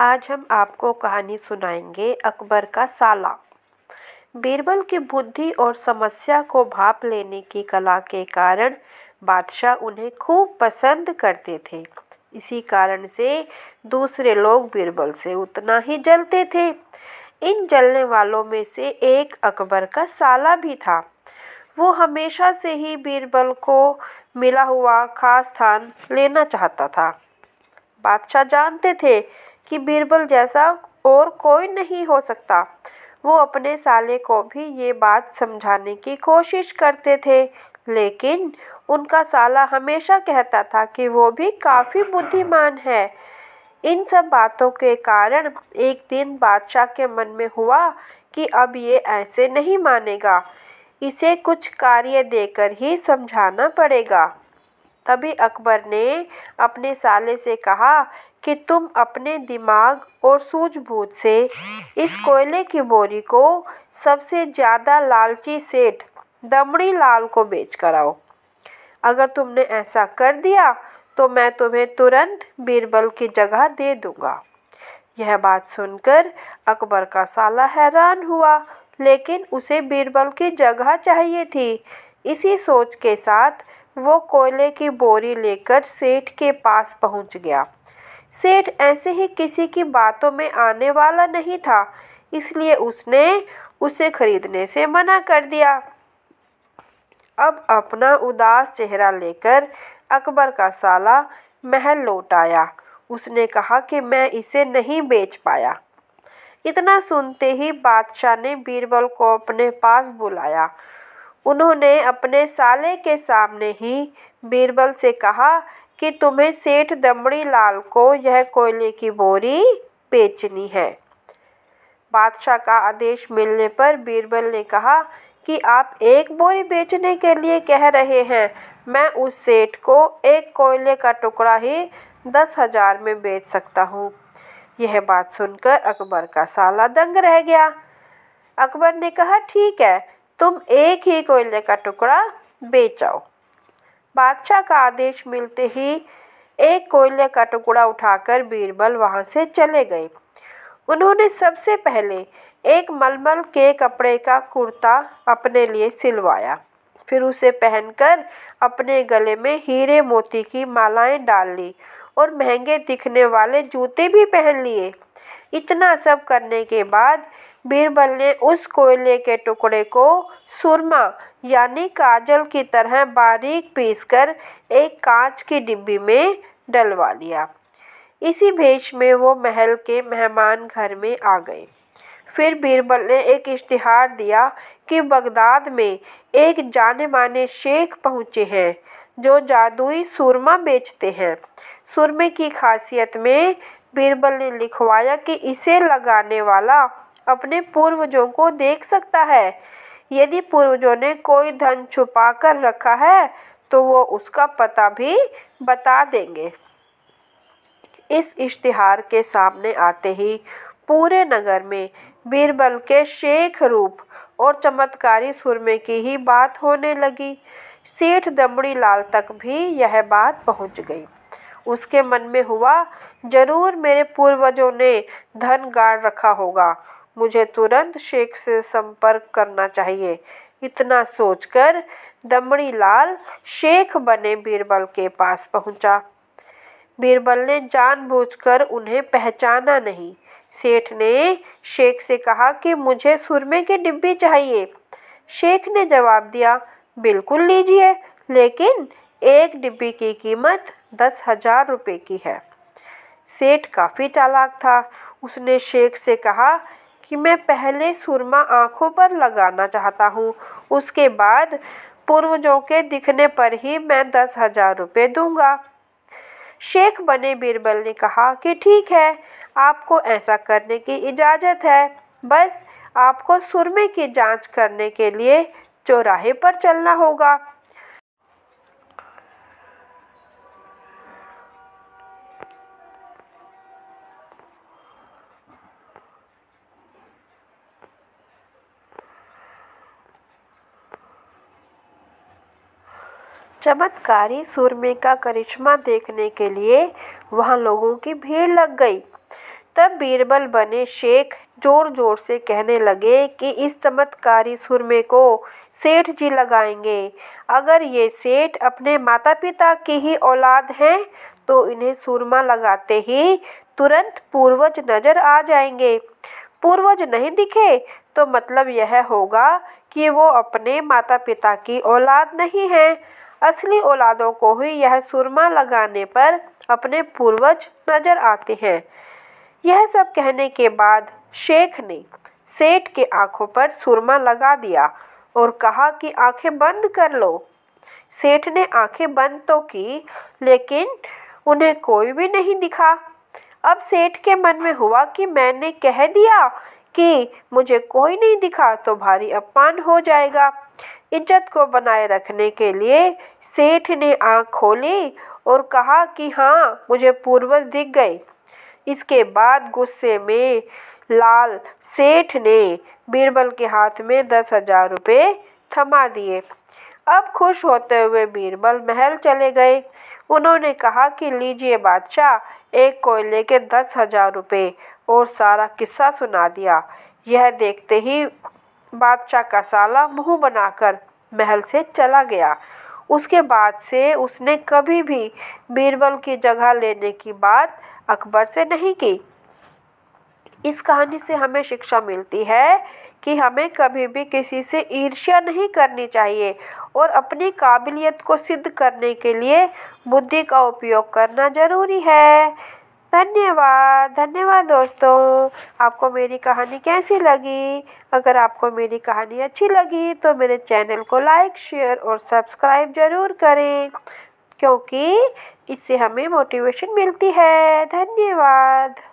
आज हम आपको कहानी सुनाएंगे अकबर का साला बीरबल की बुद्धि और समस्या को भाप लेने की कला के कारण बादशाह उन्हें खूब पसंद करते थे इसी कारण से दूसरे लोग बीरबल से उतना ही जलते थे इन जलने वालों में से एक अकबर का साला भी था वो हमेशा से ही बीरबल को मिला हुआ खास स्थान लेना चाहता था बादशाह जानते थे कि बीरबल जैसा और कोई नहीं हो सकता वो अपने साले को भी ये बात समझाने की कोशिश करते थे लेकिन उनका साला हमेशा कहता था कि वो भी काफ़ी बुद्धिमान है इन सब बातों के कारण एक दिन बादशाह के मन में हुआ कि अब ये ऐसे नहीं मानेगा इसे कुछ कार्य देकर ही समझाना पड़ेगा तभी अकबर ने अपने साले से कहा कि तुम अपने दिमाग और सूझबूझ से इस कोयले की बोरी को सबसे ज़्यादा लालची सेठ दमड़ी लाल को बेच कर आओ अगर तुमने ऐसा कर दिया तो मैं तुम्हें तुरंत बीरबल की जगह दे दूँगा यह बात सुनकर अकबर का साला हैरान हुआ लेकिन उसे बीरबल की जगह चाहिए थी इसी सोच के साथ वो कोयले की बोरी लेकर सेठ के पास पहुंच गया सेठ ऐसे ही किसी की बातों में आने वाला नहीं था इसलिए उसने उसे खरीदने से मना कर दिया अब अपना उदास चेहरा लेकर अकबर का साला महल लौट आया उसने कहा कि मैं इसे नहीं बेच पाया इतना सुनते ही बादशाह ने बीरबल को अपने पास बुलाया उन्होंने अपने साले के सामने ही बीरबल से कहा कि तुम्हें सेठ दमड़ी लाल को यह कोयले की बोरी बेचनी है बादशाह का आदेश मिलने पर बीरबल ने कहा कि आप एक बोरी बेचने के लिए कह रहे हैं मैं उस सेठ को एक कोयले का टुकड़ा ही दस हजार में बेच सकता हूँ यह बात सुनकर अकबर का साला दंग रह गया अकबर ने कहा ठीक है तुम एक ही कोयले का टुकड़ा बेच आओ बादशाह का आदेश मिलते ही एक कोयले का टुकड़ा उठाकर बीरबल वहाँ से चले गए उन्होंने सबसे पहले एक मलमल के कपड़े का कुर्ता अपने लिए सिलवाया फिर उसे पहनकर अपने गले में हीरे मोती की मालाएं डाल ली और महंगे दिखने वाले जूते भी पहन लिए इतना सब करने के बाद बीरबल ने उस कोयले के टुकड़े को सुरमा यानी काजल की तरह बारीक पीसकर एक कांच की डिब्बी में डलवा लिया इसी भेष में वो महल के मेहमान घर में आ गए फिर बीरबल ने एक इश्तिहार दिया कि बगदाद में एक जाने माने शेख पहुँचे हैं जो जादुई सुरमा बेचते हैं सुरमे की खासियत में बीरबल ने लिखवाया कि इसे लगाने वाला अपने पूर्वजों को देख सकता है यदि पूर्वजों ने कोई धन छुपा कर रखा है तो वो उसका पता भी बता देंगे इस इश्तिहार के सामने आते ही पूरे नगर में बीरबल के शेख रूप और चमत्कारी सुरमे की ही बात होने लगी सेठ दमड़ी लाल तक भी यह बात पहुंच गई उसके मन में हुआ जरूर मेरे पूर्वजों ने धन गाड़ रखा होगा मुझे तुरंत शेख से संपर्क करना चाहिए इतना सोचकर दमड़ी लाल शेख बने बीरबल के पास पहुंचा। बीरबल ने जानबूझकर उन्हें पहचाना नहीं सेठ ने शेख से कहा कि मुझे सुरमे की डिब्बी चाहिए शेख ने जवाब दिया बिल्कुल लीजिए लेकिन एक डिब्बी की कीमत दस हजार रुपये की है सेठ काफ़ी चालाक था उसने शेख से कहा कि मैं पहले सुरमा आँखों पर लगाना चाहता हूँ उसके बाद पूर्वजों के दिखने पर ही मैं दस हजार रुपये दूंगा शेख बने बीरबल ने कहा कि ठीक है आपको ऐसा करने की इजाज़त है बस आपको सुरमे की जांच करने के लिए चौराहे पर चलना होगा चमत्कारी सुरमे का करिश्मा देखने के लिए वहाँ लोगों की भीड़ लग गई तब बीरबल बने शेख जोर जोर से कहने लगे कि इस चमत्कारी सुरमे को सेठ जी लगाएंगे अगर ये सेठ अपने माता पिता की ही औलाद हैं तो इन्हें सुरमा लगाते ही तुरंत पूर्वज नज़र आ जाएंगे पूर्वज नहीं दिखे तो मतलब यह होगा कि वो अपने माता पिता की औलाद नहीं है असली औलादों को ही यह सुरमा लगाने पर अपने पूर्वज नजर आते हैं यह सब कहने के बाद शेख ने सेठ के आंखों पर सुरमा लगा दिया और कहा कि आंखें बंद कर लो सेठ ने आंखें बंद तो की लेकिन उन्हें कोई भी नहीं दिखा अब सेठ के मन में हुआ कि मैंने कह दिया कि मुझे कोई नहीं दिखा तो भारी अपमान हो जाएगा इज्जत को बनाए रखने के लिए सेठ ने आँख खोली और कहा कि हाँ मुझे पूर्वज दिख गए इसके बाद गुस्से में लाल सेठ ने बीरबल के हाथ में दस हजार रुपये थमा दिए अब खुश होते हुए बीरबल महल चले गए उन्होंने कहा कि लीजिए बादशाह एक कोयले के दस हजार रुपये और सारा किस्सा सुना दिया यह देखते ही बादशाह का साला मुंह बनाकर महल से चला गया उसके बाद से उसने कभी भी बीरबल की जगह लेने की बात अकबर से नहीं की इस कहानी से हमें शिक्षा मिलती है कि हमें कभी भी किसी से ईर्ष्या नहीं करनी चाहिए और अपनी काबिलियत को सिद्ध करने के लिए बुद्धि का उपयोग करना ज़रूरी है धन्यवाद धन्यवाद दोस्तों आपको मेरी कहानी कैसी लगी अगर आपको मेरी कहानी अच्छी लगी तो मेरे चैनल को लाइक शेयर और सब्सक्राइब ज़रूर करें क्योंकि इससे हमें मोटिवेशन मिलती है धन्यवाद